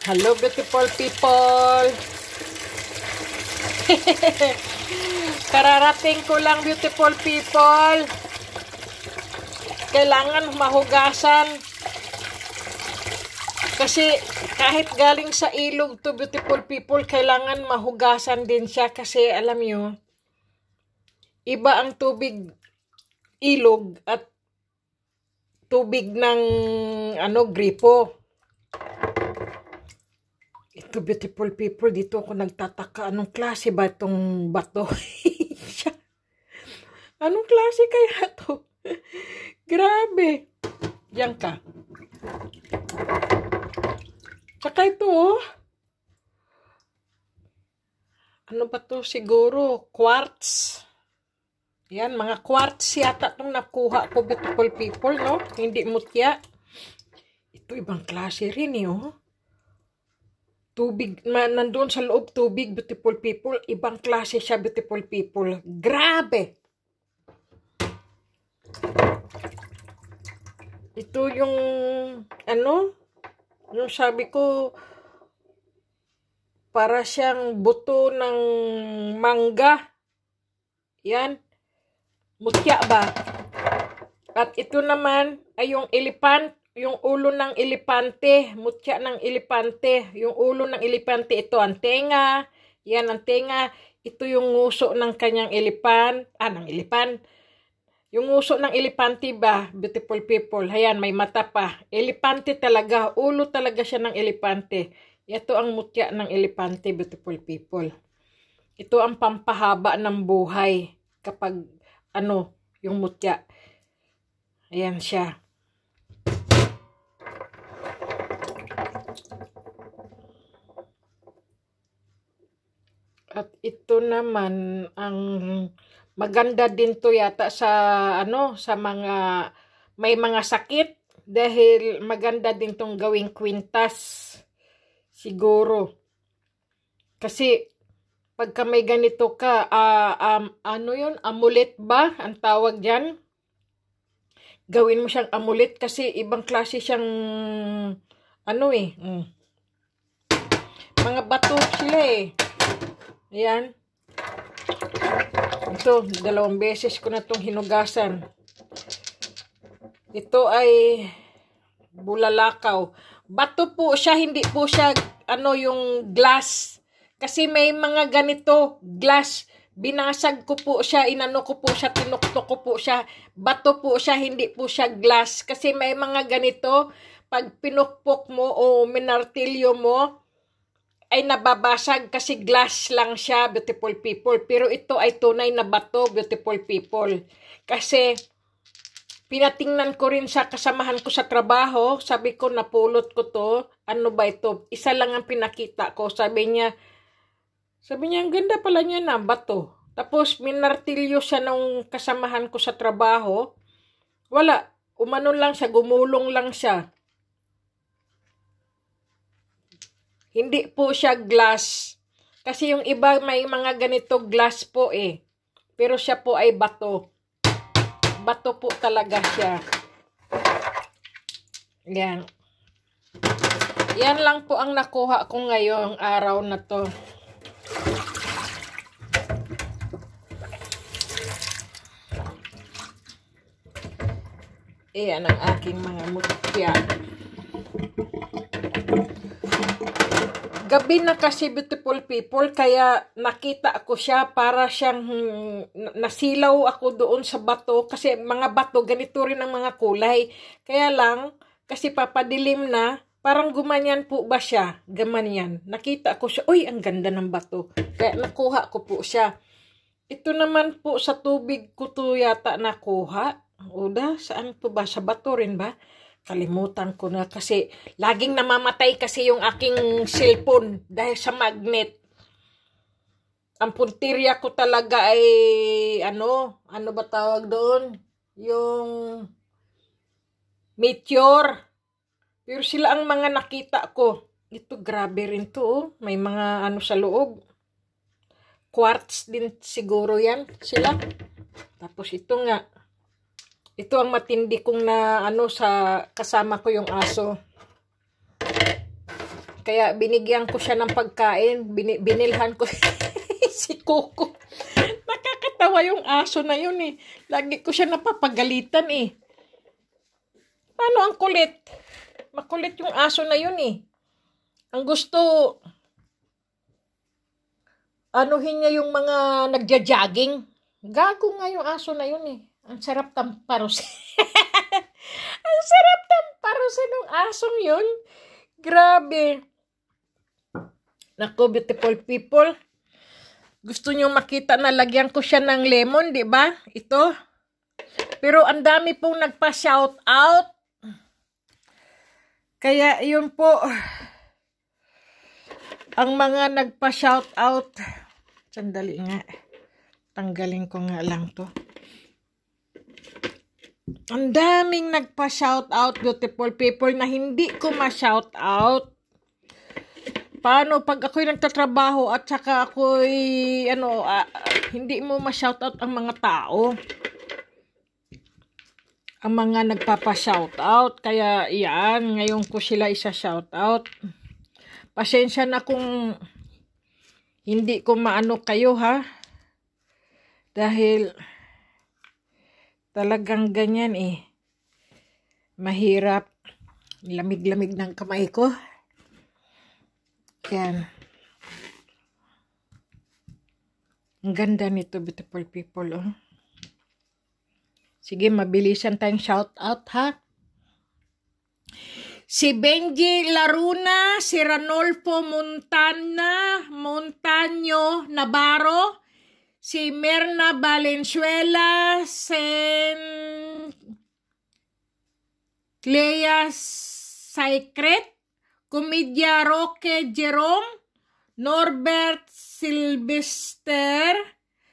Hello, beautiful people! Kararating ko lang, beautiful people! Kailangan mahugasan. Kasi kahit galing sa ilog to beautiful people, kailangan mahugasan din siya. Kasi alam nyo, iba ang tubig ilog at tubig ng ano gripo to beautiful people. Dito ako nagtataka. Anong klase ba itong bato? Anong klase kaya to? Grabe. Diyan ka. Tsaka ito oh. Ano ba to siguro? Quartz. Yan, mga quartz yata itong nakuha ko beautiful people, no? Hindi mutya. Ito ibang klase rin eh, oh tubig, man, nandun sa loob tubig, beautiful people. Ibang klase siya, beautiful people. Grabe! Ito yung, ano, yung sabi ko, para siyang buto ng mangga. Yan. Mutya ba? At ito naman ay yung elephant yung ulo ng elepante, mutya ng elepante, yung ulo ng elepante, ito ang tenga, yan ang tenga, ito yung nguso ng kanyang elepan, ah, ng elepan, yung nguso ng elepante ba, beautiful people, Hayan, may mata pa, elepante talaga, ulo talaga siya ng elepante, ito ang mutya ng elepante, beautiful people. Ito ang pampahaba ng buhay kapag, ano, yung mutya. Ayan siya. At ito naman ang maganda din to yata sa ano sa mga may mga sakit dahil maganda din tong gawing kwintas siguro. Kasi pagka may ganito ka, uh, um, ano yon amulet ba ang tawag diyan? Gawin mo siyang amulet kasi ibang klase siyang ano eh. Mm. Mga bato sila eh. Ayan. Ito, dalawang beses ko na itong hinugasan. Ito ay bulalakaw. Bato po siya, hindi po siya ano yung glass. Kasi may mga ganito, glass. Binasag ko po siya, inano ko po siya, tinuktok ko po siya. Bato po siya, hindi po siya glass. Kasi may mga ganito, pag pinukpok mo o minartilyo mo, ay nababasag kasi glass lang siya, beautiful people. Pero ito ay tunay na bato, beautiful people. Kasi pinatingnan ko rin sa kasamahan ko sa trabaho, sabi ko napulot ko to, ano ba ito? Isa lang ang pinakita ko, sabi niya, sabi niya, ang ganda pala niya na, bato. Tapos minartilyo siya nung kasamahan ko sa trabaho, wala, umano lang siya, gumulong lang siya. Hindi po siya glass. Kasi yung iba may mga ganito glass po eh. Pero siya po ay bato. Bato po talaga siya. Yan. Yan lang po ang nakuha ko ngayong araw na to. Iyan ang aking mga mutya. gabi na kasi beautiful people kaya nakita ako siya para siyang hmm, nasilaw ako doon sa bato kasi mga bato ganito rin ang mga kulay kaya lang kasi papadilim na parang gumanyan po ba siya gamanyan nakita ko siya uy ang ganda ng bato kaya nakuha ko po siya ito naman po sa tubig ko to yata nakuha Uda, saan po ba? Sa bato rin ba? Kalimutan ko na kasi laging namamatay kasi yung aking cellphone dahil sa magnet. Ang puntirya ko talaga ay ano, ano ba tawag doon? Yung meteor. Pero sila ang mga nakita ko. Ito grabe rin to oh. May mga ano sa loob. Quartz din siguro yan sila. Tapos ito nga. Ito ang matindi kong na ano sa kasama ko yung aso. Kaya binigyan ko siya ng pagkain, bin, binilhan ko si Coco. Nakakatawa yung aso na yun eh. Lagi ko siya napapagalitan eh. Paano ang kulit? Makulit yung aso na yun eh. Ang gusto, anuhin niya yung mga nagja-jogging. Gago nga yung aso na yun eh. Ang sarap tamparos. Ang sarap tamparosin ng asong yun. Grabe. Nako, beautiful people. Gusto nyo makita na lagyan ko siya ng lemon, di ba? Ito. Pero ang dami pong nagpa-shout out. Kaya yun po. Ang mga nagpa-shout out. Sandali nga. Tanggalin ko nga lang to. Ang daming nagpa-shoutout, beautiful people, na hindi ko ma-shoutout. Paano pag ako'y nagtatrabaho at saka ako'y, ano, uh, hindi mo ma-shoutout ang mga tao? Ang mga nagpapa-shoutout. Kaya, iyan, ngayon ko sila isa-shoutout. Pasensya na kung hindi ko maano kayo, ha? Dahil Talagang ganyan eh. Mahirap. Lamig-lamig ng kamay ko. Yan. Ang ganda nito, beautiful people. Oh. Sige, mabilisan tayong shout out ha. Si Benji Laruna, si Ranolfo Montana, Montaño Navarro, si Merna Valenzuela, Sen Clea Secret, Comedia Roque Jerome, Norbert Silvester,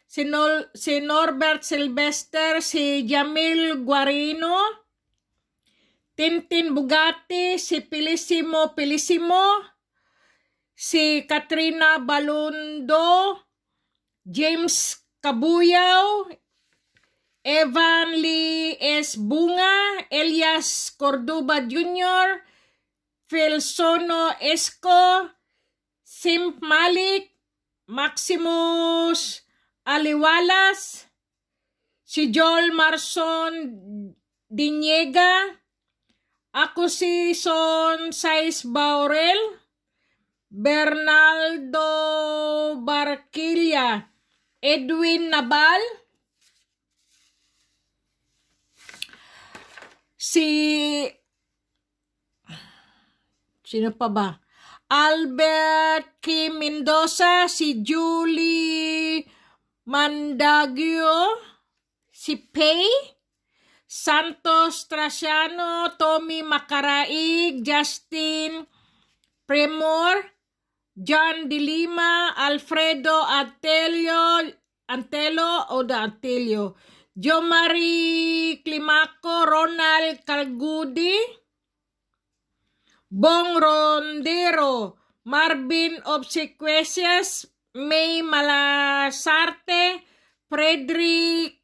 si, Nol, si Norbert Silvester, si Jamil Guarino, Tintin Bugatti, si Pilisimo Pilisimo, si Katrina Balundo, James Kabuyaw, Evan Lee S. Bunga, Elias Cordoba Jr., Felsono Esco, Simp Malik, Maximus Aliwalas, si Joel Marson Dinyega, ako si Son Saiz Baurel, Bernaldo Barquilla, Edwin Nabal, si, sino pa ba? Albert Kim Mendoza, si Julie Mandagio, si Pei, Santos Trasiano, Tommy Makaraig, Justin Premor, John De Lima, Alfredo Atelio, Antelo o da Atelio, Jo Climaco, Ronald Calgudi, Bong Rondero, Marvin Obsequies, May Malasarte, Frederick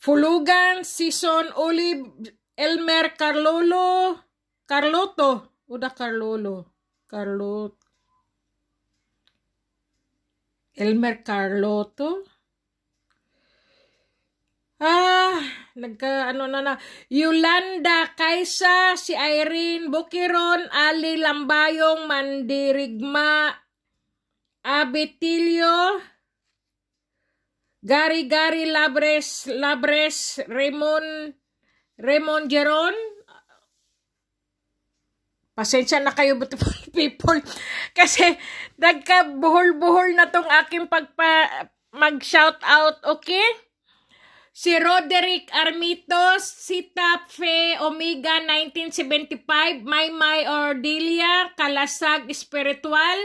Fulugan, Season Olive, Elmer Carlolo, Carlotto Uda da Carlolo. Carlot. Elmer Carloto. Ah, nagka ano na na. Yolanda Kaisa, si Irene Bukiron, Ali Lambayong, Mandirigma, Abetilio, Gary Gary Labres, Labres, Raymond, Raymond Geron, Pasensya na kayo people kasi nagkabuhol-buhol na tong aking pagpa mag-shout out, okay? Si Roderick Armitos, si Tapfe Omega 1975, Maymay Ordelia, Kalasag Espiritual,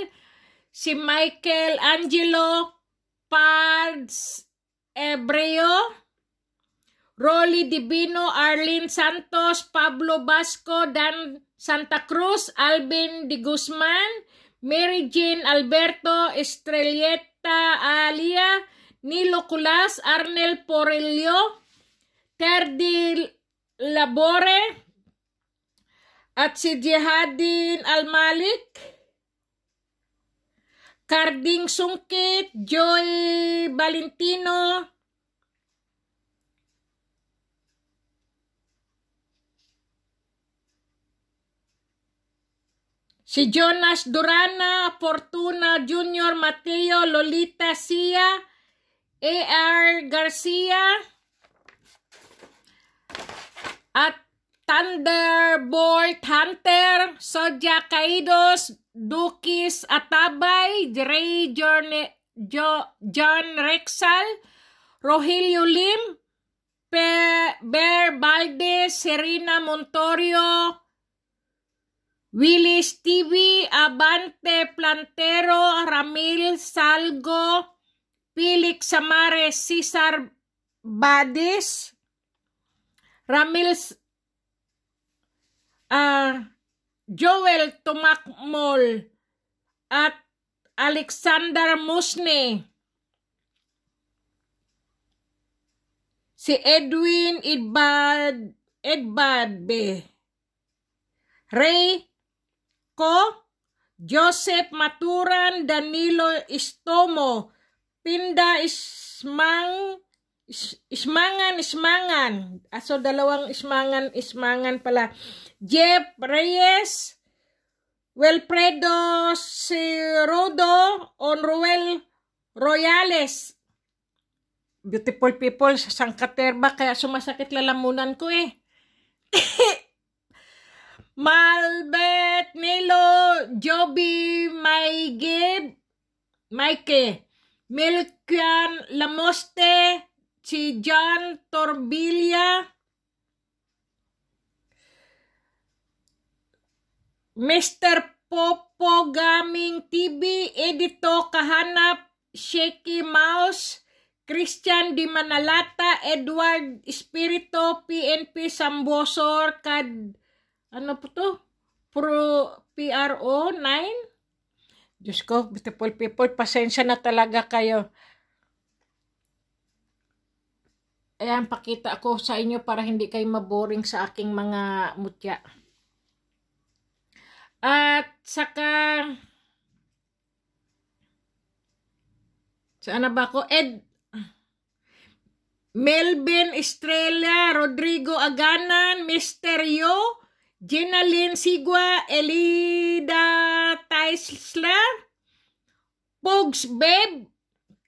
si Michael Angelo Pads Ebreo, Rolly Divino, Arlene Santos, Pablo Basco, Dan Santa Cruz Alvin de Guzman, Mary Jean Alberto Estrelleta Alia, Nilo Culas, Arnel Porelio, Terdi Labore, at si Jihadin Almalik, Carding Sungkit, Joy Valentino, Si Jonas Durana, Fortuna Junior, Mateo, Lolita Sia, A.R. Garcia, at Thunderbolt Hunter, Soja Kaidos, Dukis Atabay, Dre John, John Rexal, Rogelio Lim, Bear Balde, Serena Montorio, Willis TV, Abante, Plantero, Ramil, Salgo, Felix Samares, Cesar Badis, Ramil, uh, Joel Tumakmol, at Alexander Musne. Si Edwin Edbad, Edbad Ray ko, Joseph Maturan, Danilo Istomo, Pinda Ismang, Ismangan, Ismangan. Aso dalawang Ismangan, Ismangan pala. Jeff Reyes, Wilfredo Sirodo, Onruel Royales. Beautiful people sa Sangkaterba, kaya sumasakit lalamunan ko eh. Malbet, Milo, Joby, Gib, Mike, Milkian Lamoste, si John Torbilla, Mr. Popo Gaming TV, Edito Kahanap, Shaky Mouse, Christian Di Manalata, Edward Espirito, PNP Sambosor, Kad ano po to? Pro, PRO 9? Diyos ko, beautiful people, pasensya na talaga kayo. Ayan, pakita ako sa inyo para hindi kayo maboring sa aking mga mutya. At saka, saan na ba ako? Ed, Melvin Estrella, Rodrigo Aganan, Misterio, Gina Lynn Sigwa, Elida Taisler, Pogs Babe,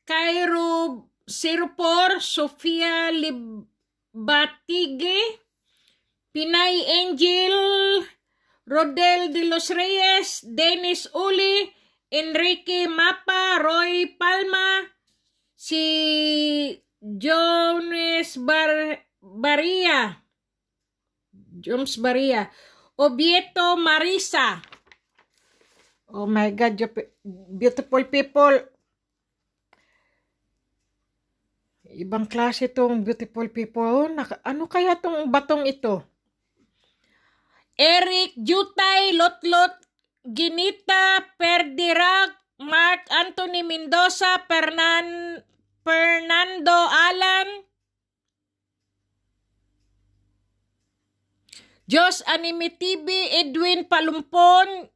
Cairo 04, Sofia Libatige, Pinay Angel, Rodel de los Reyes, Dennis Uli, Enrique Mapa, Roy Palma, si Jones Bar Baria. Joms Maria. Obieto Marisa. Oh my God, beautiful people. Ibang klase itong beautiful people. Oh, ano kaya itong batong ito? Eric Jutay Lotlot Ginita Perdirag Mark Anthony Mendoza Fernan, Fernando Alan Jos Animitibi, Edwin Palumpon,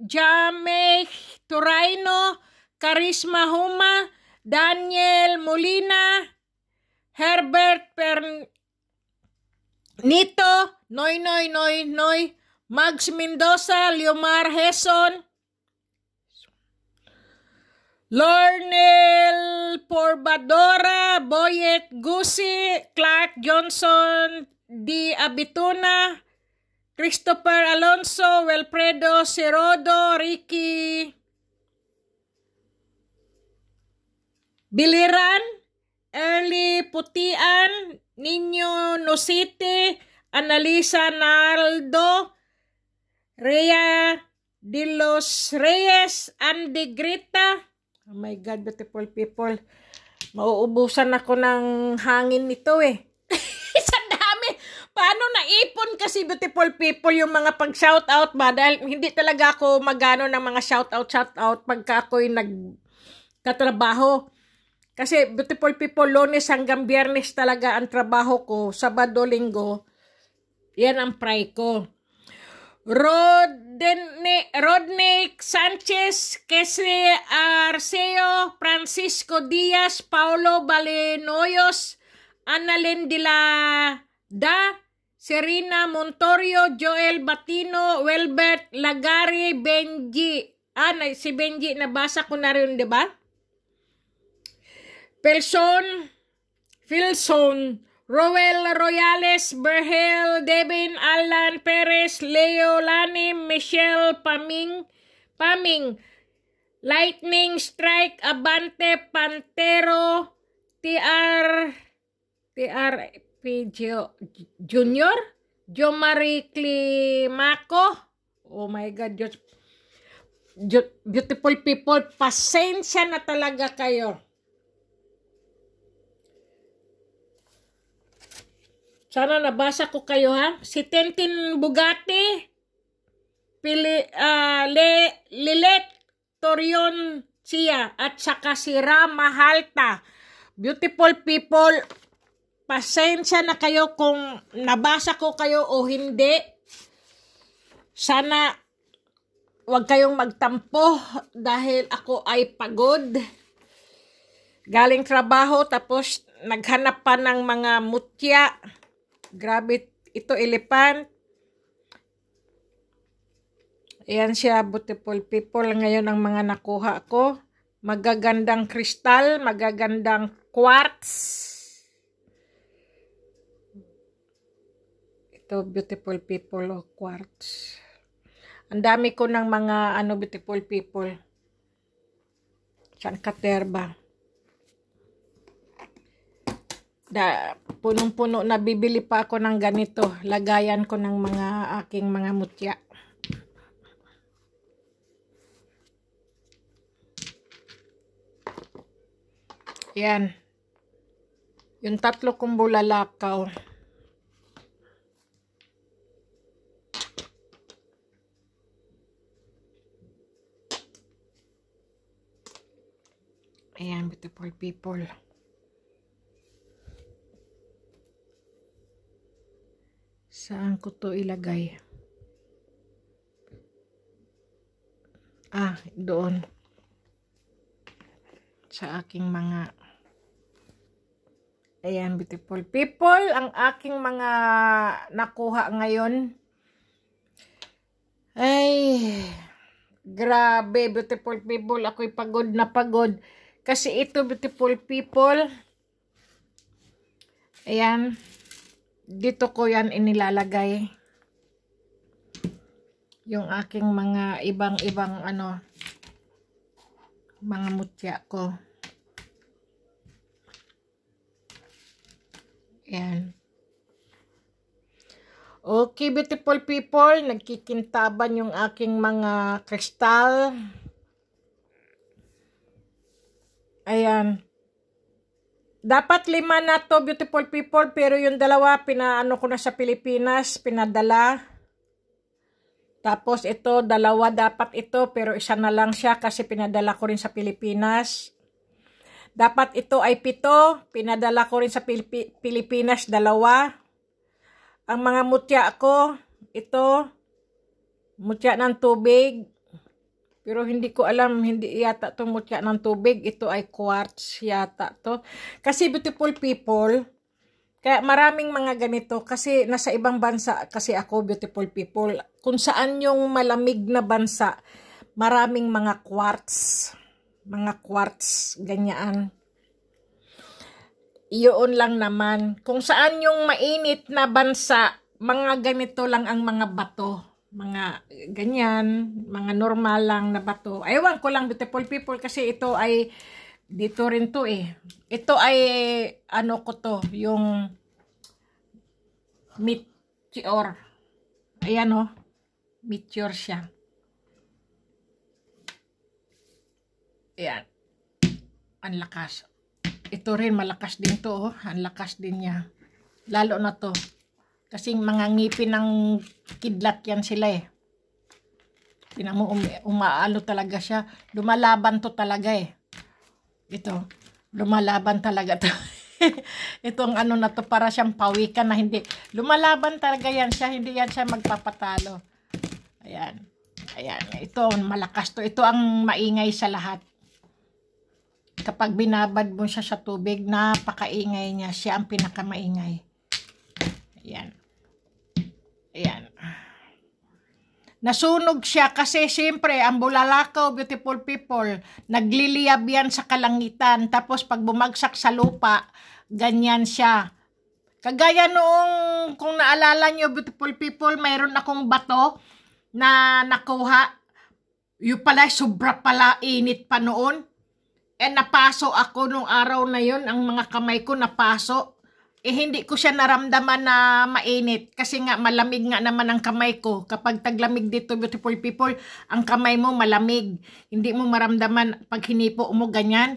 Jame Turaino, Karisma Huma, Daniel Molina, Herbert Pernito, Noy Noy Noy Noy, Mags Mendoza, Leomar Heson, Lornel Porbadora, Boyet Gusi, Clark Johnson, Di Abituna, Christopher Alonso, Welpredo, Sirodo, Ricky Biliran, Early Putian, Nino Nosite, Analisa Naldo, Rhea De Los Reyes, Andy Grita. Oh my God, beautiful people. Mauubusan ako ng hangin nito eh paano naipon kasi beautiful people yung mga pag shout out ba? Dahil hindi talaga ako magano ng mga shout out shout out pagka ako'y nag katrabaho Kasi beautiful people, lunes hanggang biyernes talaga ang trabaho ko. Sabado, linggo, yan ang pray ko. Rodney, Rodney Sanchez, Kesri Arceo, Francisco Diaz, Paulo Balenoyos, Annalyn de la Da, Serena Montorio, Joel Batino, Welbert Lagari, Benji. Ah, si Benji, nabasa ko na rin, di ba? Pelson, Philson, Roel Royales, Berhel, Devin, Alan, Perez, Leo, Lanim, Michelle, Paming, Paming, Lightning Strike, Abante, Pantero, TR, TR, P. Jo, Junior? Jo Marie Climaco? Oh my God, Diyos. Beautiful people, pasensya na talaga kayo. Sana nabasa ko kayo ha. Si Tentin Bugatti, Pili, uh, Le, Lilet Torion Chia, at saka si Rama Halta. Beautiful people, pasensya na kayo kung nabasa ko kayo o hindi. Sana wag kayong magtampo dahil ako ay pagod. Galing trabaho tapos naghanap pa ng mga mutya. Grabe ito elephant. Ayan siya, beautiful people. Ngayon ang mga nakuha ko. Magagandang kristal, magagandang quartz Ito, beautiful people o quartz. Ang dami ko ng mga ano beautiful people. San Caterba. Da, punong-puno na bibili pa ako ng ganito. Lagayan ko ng mga aking mga mutya. Yan. Yung tatlo kong bulalakaw. Ayan, beautiful people. Saan ko to ilagay? Ah, doon. Sa aking mga Ayan, beautiful people. Ang aking mga nakuha ngayon ay grabe, beautiful people. Ako'y pagod na pagod. Kasi ito, beautiful people, ayan, dito ko yan inilalagay. Yung aking mga ibang-ibang ano, mga mutya ko. Ayan. Okay, beautiful people, nagkikintaban yung aking mga kristal. Ayan. Dapat lima na to, beautiful people. Pero yung dalawa, pinaano ko na sa Pilipinas, pinadala. Tapos ito, dalawa dapat ito. Pero isa na lang siya kasi pinadala ko rin sa Pilipinas. Dapat ito ay pito. Pinadala ko rin sa Pilip Pilipinas, dalawa. Ang mga mutya ko, ito, mutya ng tubig. Pero hindi ko alam, hindi yata tumutya ng tubig. Ito ay quartz yata to. Kasi beautiful people, kaya maraming mga ganito kasi nasa ibang bansa kasi ako beautiful people. Kung saan yung malamig na bansa, maraming mga quartz. Mga quartz, ganyan. Iyon lang naman. Kung saan yung mainit na bansa, mga ganito lang ang mga bato mga ganyan, mga normal lang na bato. Ewan ko lang, beautiful people, kasi ito ay, dito rin to eh. Ito ay, ano ko to, yung meteor. Ayan oh, meteor siya. Ayan. Ang lakas. Ito rin, malakas din to oh. Ang lakas din niya. Lalo na to. Kasing mga ngipin ng kidlat yan sila eh. Tinan mo, um, umaalo talaga siya. Lumalaban to talaga eh. Ito, lumalaban talaga to. Itong ano na to, para siyang pawikan na hindi. Lumalaban talaga yan siya, hindi yan siya magpapatalo. Ayan. Ayan, ito malakas to. Ito ang maingay sa lahat. Kapag binabad mo siya sa tubig, napakaingay niya. Siya ang pinakamaingay. Ayan. Ayan. Nasunog siya kasi siyempre ang bulalakaw, beautiful people, nagliliyab yan sa kalangitan. Tapos pag bumagsak sa lupa, ganyan siya. Kagaya noong, kung naalala nyo, beautiful people, mayroon akong bato na nakuha. Yung pala, sobra pala init pa noon. Eh, napaso ako nung araw na yon ang mga kamay ko napaso eh hindi ko siya naramdaman na mainit kasi nga malamig nga naman ang kamay ko. Kapag taglamig dito beautiful people, ang kamay mo malamig. Hindi mo maramdaman pag hinipo mo ganyan.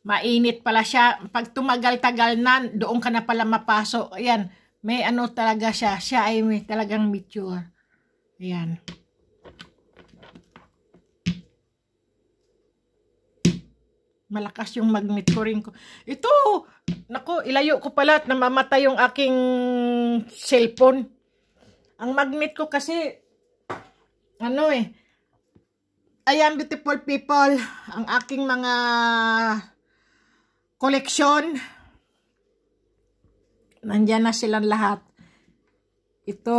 Mainit pala siya. Pag tumagal-tagal na, doon ka na pala mapaso. Ayan, may ano talaga siya. Siya ay may talagang mature. Ayan. malakas yung magnet ko rin ko. Ito, nako, ilayo ko pala at namamatay yung aking cellphone. Ang magnet ko kasi, ano eh, ayan beautiful people, ang aking mga koleksyon, nandyan na silang lahat. Ito,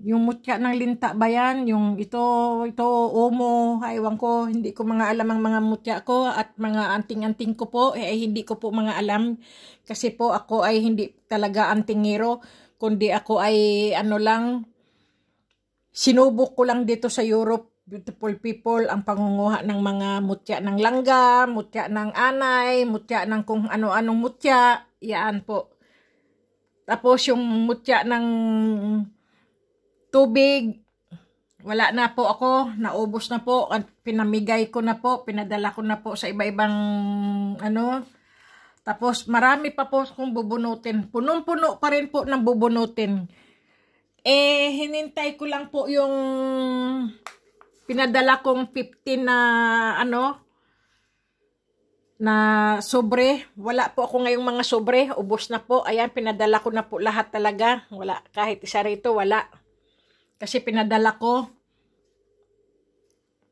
yung mutya ng linta ba yan? Yung ito, ito, omo, aywan ah, ko, hindi ko mga alam ang mga mutya ko at mga anting-anting ko po, eh, hindi ko po mga alam. Kasi po ako ay hindi talaga antingero, kundi ako ay ano lang, sinubok ko lang dito sa Europe, beautiful people, ang pangunguha ng mga mutya ng langga, mutya ng anay, mutya ng kung ano-anong mutya, yan po. Tapos yung mutya ng tubig. Wala na po ako, naubos na po, at pinamigay ko na po, pinadala ko na po sa iba-ibang ano. Tapos marami pa po kung bubunutin. Punong-puno pa rin po ng bubunutin. Eh, hinintay ko lang po yung pinadala kong 15 na ano, na sobre. Wala po ako ngayong mga sobre. Ubos na po. Ayan, pinadala ko na po lahat talaga. Wala. Kahit isa rito, wala. Kasi pinadala ko.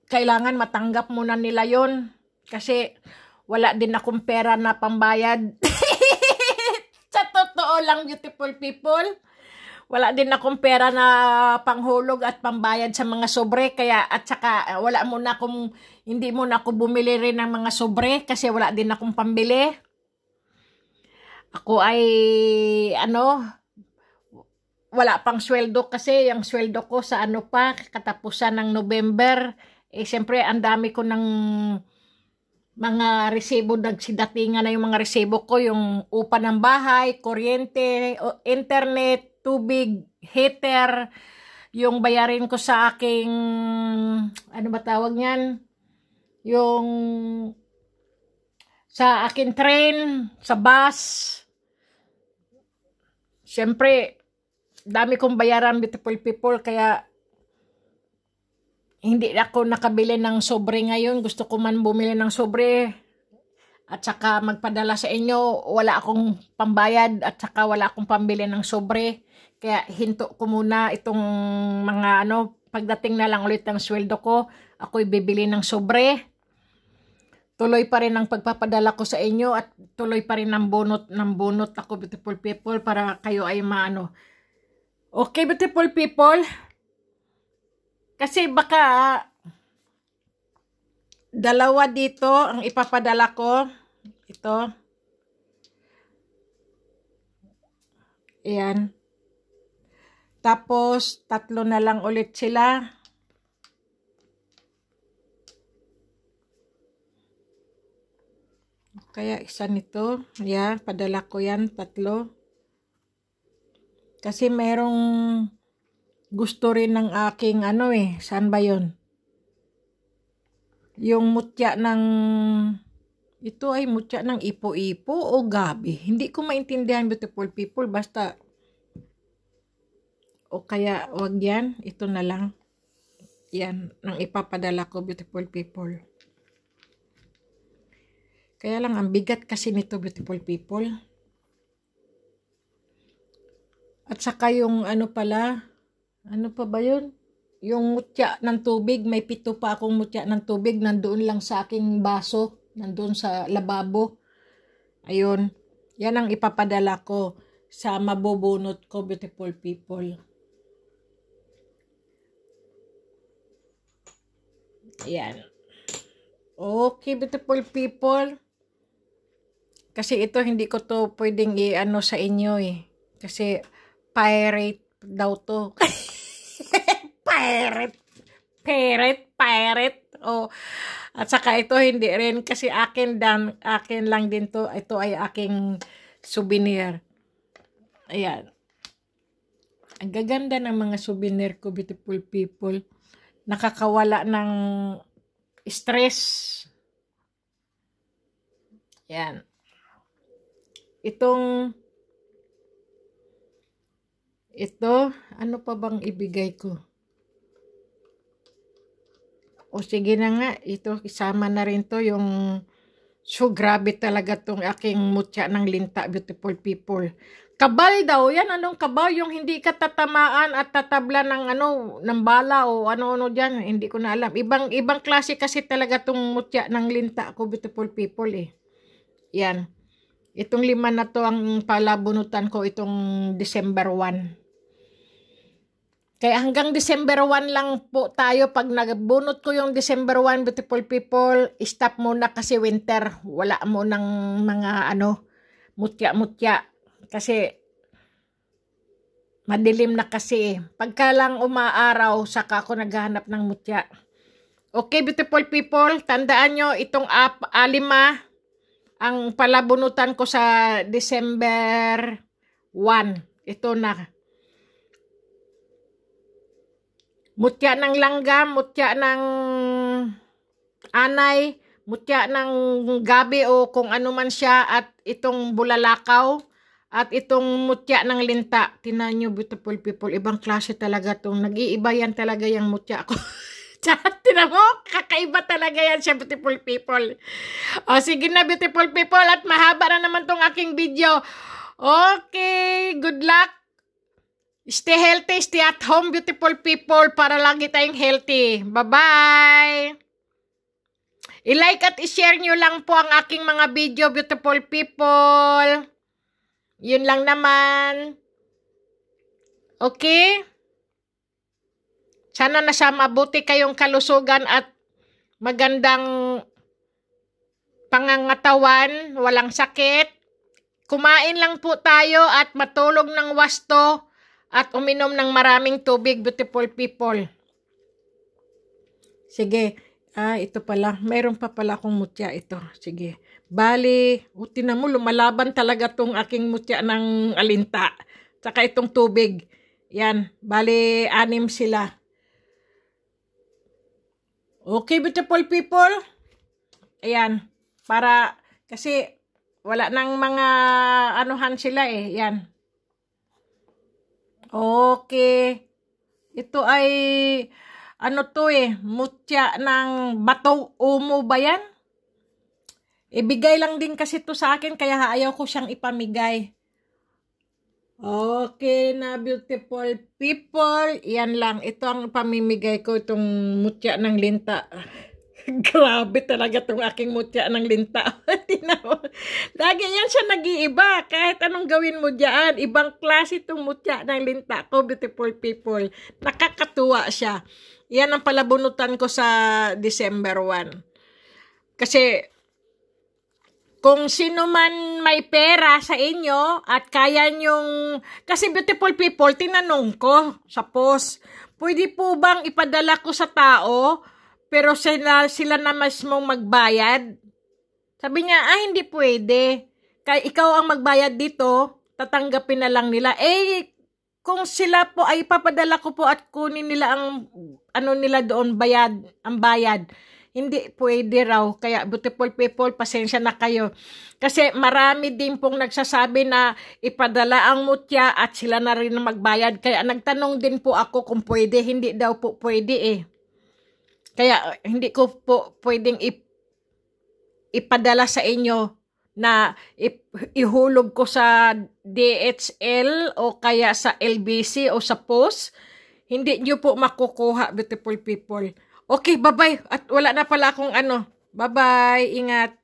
Kailangan matanggap muna nila yon Kasi wala din akong pera na pambayad. Sa totoo lang, beautiful people. Wala din akong pera na panghulog at pambayad sa mga sobre. Kaya at saka wala muna akong, hindi muna ako bumili rin ng mga sobre kasi wala din akong pambili. Ako ay, ano, wala pang sweldo kasi, yung sweldo ko sa ano pa, katapusan ng November, eh siyempre ang dami ko ng mga resibo, nagsidatingan na yung mga resibo ko, yung upa ng bahay, kuryente, internet, tubig, heater, yung bayarin ko sa aking, ano ba tawag niyan, yung sa akin train, sa bus, siyempre, dami kong bayaran beautiful people kaya hindi ako nakabili ng sobre ngayon. Gusto ko man bumili ng sobre at saka magpadala sa inyo. Wala akong pambayad at saka wala akong pambili ng sobre. Kaya hinto ko muna itong mga ano, pagdating na lang ulit ng sweldo ko, ako'y bibili ng sobre. Tuloy pa rin ang pagpapadala ko sa inyo at tuloy pa rin ang bunot ng bunot ako beautiful people para kayo ay maano Okay, beautiful people. Kasi baka dalawa dito ang ipapadala ko. Ito. Ayan. Tapos, tatlo na lang ulit sila. Kaya isa nito. Ayan, padala ko yan, tatlo. Tatlo. Kasi merong gusto rin ng aking ano eh, saan ba yon Yung mutya ng, ito ay mutya ng ipo-ipo o gabi. Hindi ko maintindihan beautiful people, basta, o kaya wag yan, ito na lang. Yan, nang ipapadala ko beautiful people. Kaya lang, ang bigat kasi nito beautiful people. At saka yung ano pala, ano pa ba yun? Yung mutya ng tubig, may pito pa akong mutya ng tubig, nandoon lang sa aking baso, nandoon sa lababo. Ayun, yan ang ipapadala ko sa mabubunot ko, beautiful people. Ayan. Okay, beautiful people. Kasi ito, hindi ko to pwedeng i-ano sa inyo eh. Kasi, Pirate daw to. pirate. Pirate, pirate. Oh. at saka ito hindi rin kasi akin, dan, akin lang din to. Ito ay aking souvenir. Ayan. Ang gaganda ng mga souvenir ko, beautiful people. Nakakawala ng stress. Yan. Itong ito, ano pa bang ibigay ko? O sige na nga, ito, isama na rin to yung... So, grabe talaga tong aking mutya ng linta, beautiful people. Kabal daw, yan anong kabaw yung hindi ka tatamaan at tatabla ng ano, ng bala o ano-ano dyan, hindi ko na alam. Ibang, ibang klase kasi talaga tong mutya ng linta ko, beautiful people eh. Yan. Itong lima na to ang palabunutan ko itong December 1. Kaya hanggang December 1 lang po tayo. Pag nagbunot ko yung December 1, beautiful people, stop muna kasi winter. Wala mo ng mga ano, mutya-mutya. Kasi madilim na kasi. Pagka lang umaaraw, saka ako naghahanap ng mutya. Okay, beautiful people, tandaan nyo, itong ap alima, ang palabunutan ko sa December 1. Ito na. mutya ng langgam, mutya ng anay, mutya ng gabi o kung ano man siya at itong bulalakaw at itong mutya ng linta. Tinan nyo, beautiful people, ibang klase talaga itong nag-iiba yan talaga yung mutya ko. Chat, tinan mo, kakaiba talaga yan siya, beautiful people. O, sige na, beautiful people, at mahaba na naman tong aking video. Okay, good luck. Stay healthy, stay at home, beautiful people, para lagi tayong healthy. Bye-bye! I-like at i-share nyo lang po ang aking mga video, beautiful people. Yun lang naman. Okay? Sana nasa mabuti kayong kalusugan at magandang pangangatawan, walang sakit. Kumain lang po tayo at matulog ng wasto at uminom ng maraming tubig, beautiful people. Sige, ah, ito pala. Mayroon pa pala akong mutya ito. Sige. Bali, oh, tinan mo, lumalaban talaga tong aking mutya ng alinta. Tsaka itong tubig. Yan, bali, anim sila. Okay, beautiful people. Ayan, para, kasi wala nang mga anuhan sila eh. Yan, Okay. Ito ay, ano to eh, mutya ng bato umo ba yan? Ibigay lang din kasi to sa akin, kaya ayaw ko siyang ipamigay. Okay na beautiful people. Yan lang. Ito ang pamimigay ko, itong mutya ng linta. Grabe talaga tong aking mutya ng linta. Lagi yan siya nag-iiba. Kahit anong gawin mo dyan, ibang klase tong mutya ng linta ko, beautiful people. Nakakatuwa siya. Yan ang palabunutan ko sa December 1. Kasi kung sino man may pera sa inyo at kaya nyong, kasi beautiful people, tinanong ko sa post, pwede po bang ipadala ko sa tao pero sila, sila na mismo magbayad. Sabi niya, ay ah, hindi pwede. Kaya ikaw ang magbayad dito, tatanggapin na lang nila. Eh, kung sila po ay papadala ko po at kunin nila ang ano nila doon bayad, ang bayad. Hindi pwede raw. Kaya beautiful people, pasensya na kayo. Kasi marami din pong nagsasabi na ipadala ang mutya at sila na rin magbayad. Kaya nagtanong din po ako kung pwede. Hindi daw po pwede eh. Kaya hindi ko po pwedeng ip, ipadala sa inyo na ip, ihulog ko sa DHL o kaya sa LBC o sa post. Hindi nyo po makukuha, beautiful people. Okay, bye-bye. At wala na pala akong ano. Bye-bye. Ingat.